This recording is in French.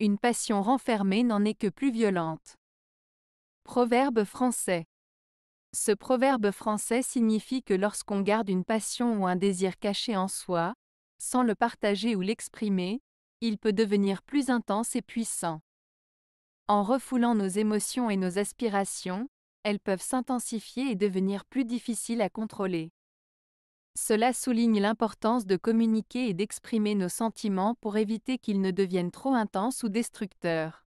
Une passion renfermée n'en est que plus violente. Proverbe français. Ce proverbe français signifie que lorsqu'on garde une passion ou un désir caché en soi, sans le partager ou l'exprimer, il peut devenir plus intense et puissant. En refoulant nos émotions et nos aspirations, elles peuvent s'intensifier et devenir plus difficiles à contrôler. Cela souligne l'importance de communiquer et d'exprimer nos sentiments pour éviter qu'ils ne deviennent trop intenses ou destructeurs.